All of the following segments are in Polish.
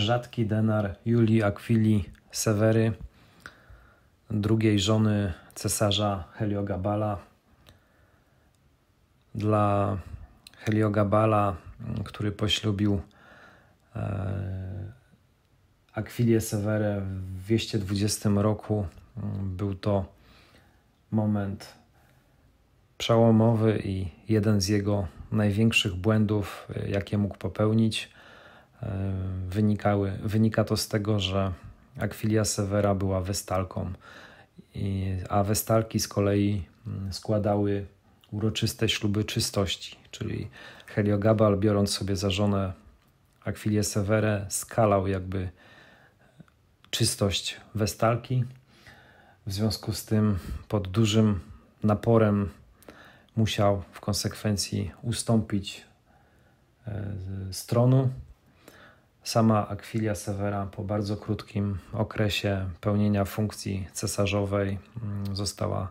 rzadki denar Julii Aquili Severy, drugiej żony cesarza Heliogabala. Dla Heliogabala, który poślubił e, Aquilię Severę w 220 roku, mm, był to moment przełomowy i jeden z jego największych błędów, e, jakie mógł popełnić – wynikały, wynika to z tego, że Aquilia Severa była westalką, a westalki z kolei mm, składały uroczyste śluby czystości, czyli Heliogabal biorąc sobie za żonę Aquilię Severę skalał jakby czystość westalki. W związku z tym pod dużym naporem musiał w konsekwencji ustąpić stronu e, Sama akwilia severa po bardzo krótkim okresie pełnienia funkcji cesarzowej mm, została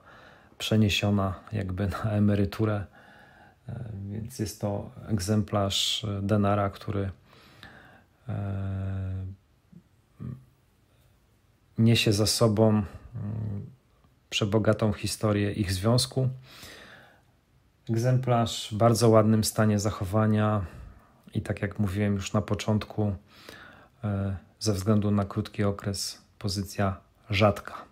przeniesiona jakby na emeryturę, e, więc jest to egzemplarz denara, który e, niesie za sobą mm, przebogatą historię ich związku. Egzemplarz w bardzo ładnym stanie zachowania, i tak jak mówiłem już na początku, e, ze względu na krótki okres pozycja rzadka.